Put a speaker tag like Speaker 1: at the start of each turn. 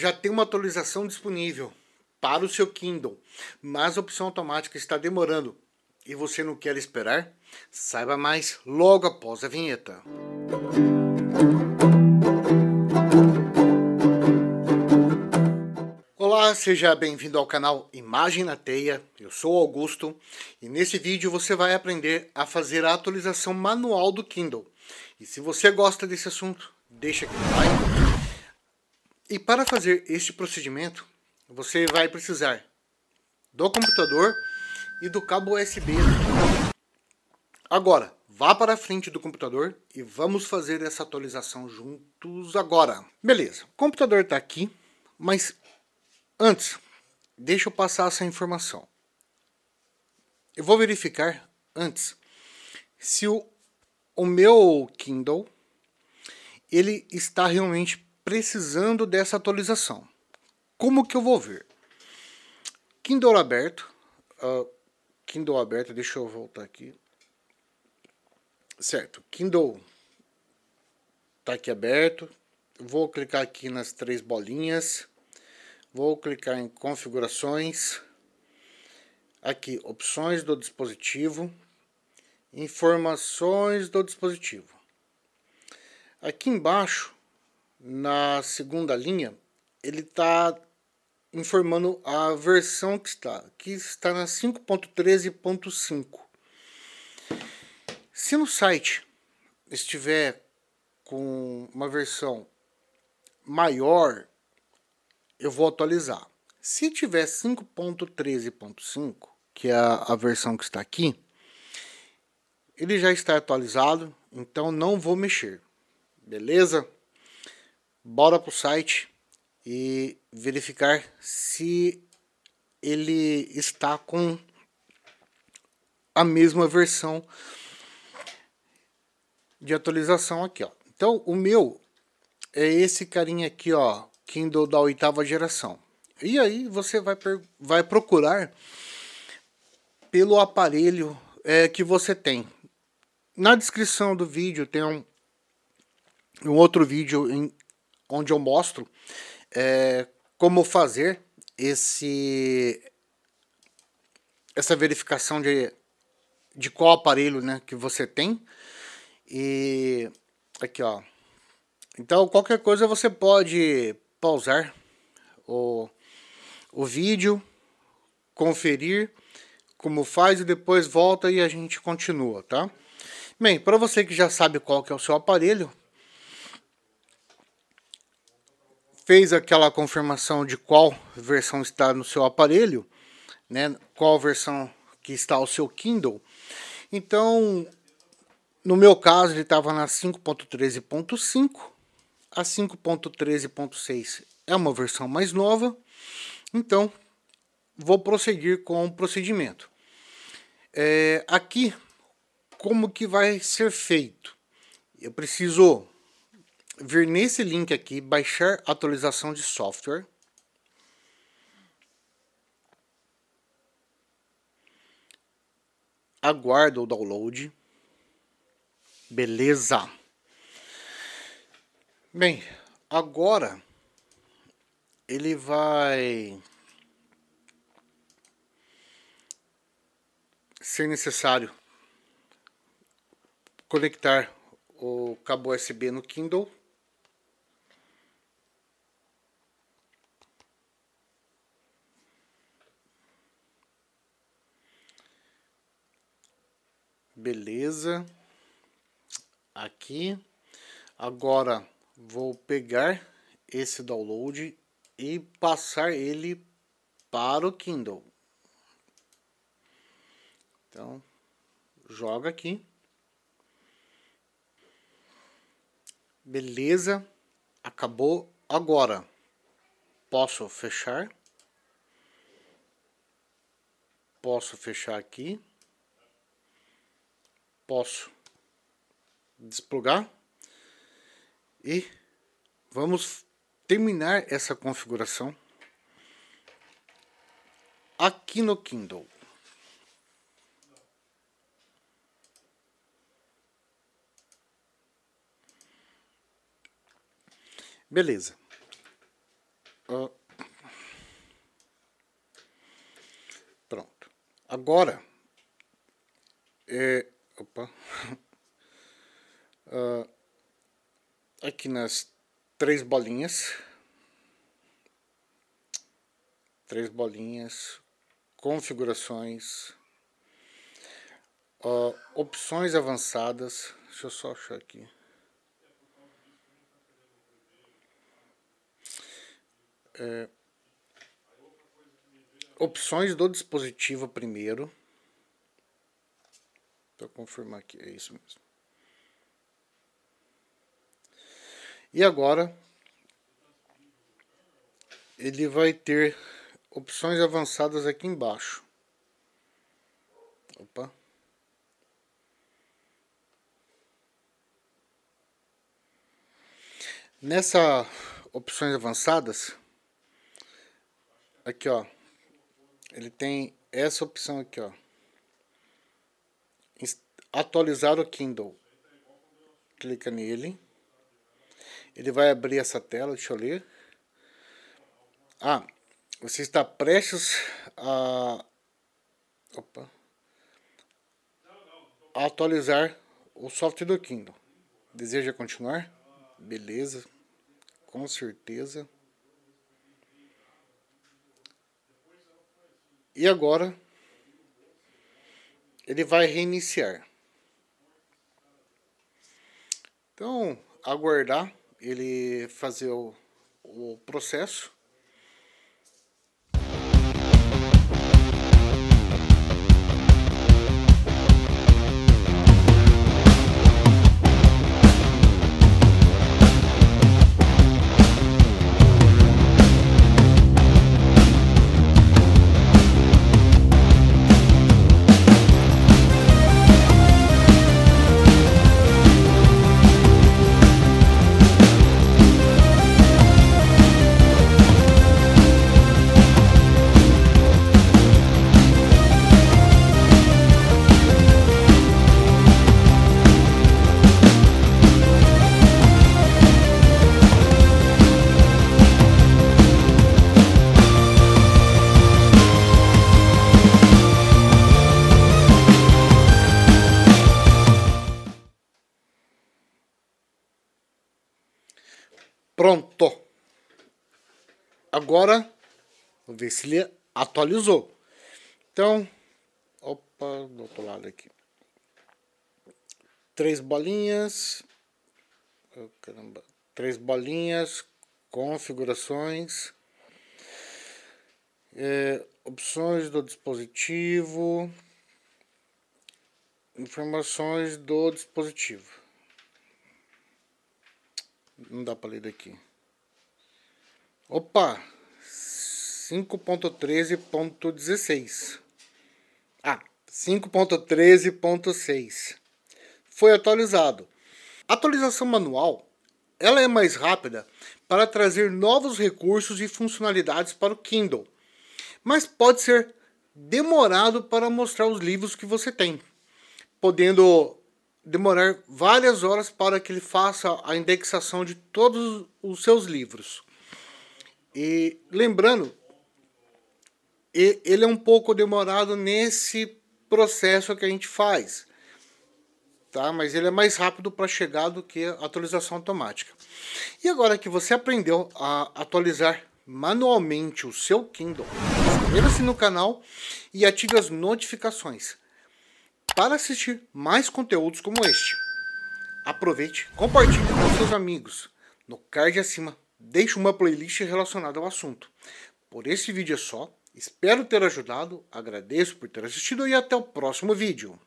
Speaker 1: já tem uma atualização disponível para o seu Kindle, mas a opção automática está demorando e você não quer esperar? Saiba mais logo após a vinheta. Olá, seja bem-vindo ao canal Imagem na Teia. Eu sou Augusto e nesse vídeo você vai aprender a fazer a atualização manual do Kindle. E se você gosta desse assunto, deixa aqui no like e para fazer este procedimento, você vai precisar do computador e do cabo USB. Agora, vá para a frente do computador e vamos fazer essa atualização juntos agora. Beleza, o computador está aqui, mas antes, deixa eu passar essa informação. Eu vou verificar antes se o, o meu Kindle ele está realmente precisando dessa atualização. Como que eu vou ver? Kindle aberto. Uh, Kindle aberto, deixa eu voltar aqui. Certo, Kindle tá aqui aberto. Vou clicar aqui nas três bolinhas. Vou clicar em configurações. Aqui, opções do dispositivo. Informações do dispositivo. Aqui embaixo na segunda linha, ele está informando a versão que está, que está na 5.13.5. Se no site estiver com uma versão maior, eu vou atualizar. Se tiver 5.13.5, que é a versão que está aqui, ele já está atualizado, então não vou mexer. Beleza? bora para o site e verificar se ele está com a mesma versão de atualização aqui, ó. Então, o meu é esse carinha aqui, ó, Kindle da oitava geração. E aí você vai, vai procurar pelo aparelho é, que você tem. Na descrição do vídeo tem um, um outro vídeo em, onde eu mostro é, como fazer esse essa verificação de, de qual aparelho né, que você tem. E aqui ó. Então qualquer coisa você pode pausar o, o vídeo, conferir como faz e depois volta e a gente continua, tá? Bem, para você que já sabe qual que é o seu aparelho, fez aquela confirmação de qual versão está no seu aparelho, né? Qual versão que está o seu Kindle. Então, no meu caso, ele estava na 5.13.5. A 5.13.6 é uma versão mais nova. Então, vou prosseguir com o procedimento. É, aqui, como que vai ser feito? Eu preciso vir nesse link aqui, baixar atualização de software. Aguarda o download. Beleza. Bem, agora ele vai ser necessário conectar o cabo USB no Kindle Beleza. Aqui. Agora vou pegar esse download e passar ele para o Kindle. Então, joga aqui. Beleza, acabou agora. Posso fechar? Posso fechar aqui posso desplugar e vamos terminar essa configuração aqui no Kindle. Beleza. Ah. pronto. Agora uh, aqui nas três bolinhas. Três bolinhas, configurações, uh, opções avançadas. Deixa eu só achar aqui. É, opções do dispositivo primeiro. para confirmar aqui, é isso mesmo. E agora ele vai ter opções avançadas aqui embaixo. Opa. Nessa opções avançadas, aqui ó, ele tem essa opção aqui ó, atualizar o Kindle. Clica nele. Ele vai abrir essa tela, deixa eu ler. Ah, você está prestes a. Opa, a atualizar o software do Kindle. Deseja continuar? Beleza, com certeza. E agora ele vai reiniciar. Então, aguardar ele fazer o, o processo Pronto. Agora, vamos ver se ele atualizou. Então, opa, do outro lado aqui. Três bolinhas. Oh, caramba. Três bolinhas, configurações, é, opções do dispositivo, informações do dispositivo. Não dá para ler daqui. Opa! 5.13.16. Ah, 5.13.6. Foi atualizado. A atualização manual, ela é mais rápida para trazer novos recursos e funcionalidades para o Kindle, mas pode ser demorado para mostrar os livros que você tem, podendo demorar várias horas para que ele faça a indexação de todos os seus livros. E lembrando, ele é um pouco demorado nesse processo que a gente faz, tá? Mas ele é mais rápido para chegar do que a atualização automática. E agora que você aprendeu a atualizar manualmente o seu Kindle, inscreva-se no canal e ative as notificações para assistir mais conteúdos como este. Aproveite, compartilhe com seus amigos. No card acima, deixe uma playlist relacionada ao assunto. Por esse vídeo é só. Espero ter ajudado, agradeço por ter assistido e até o próximo vídeo.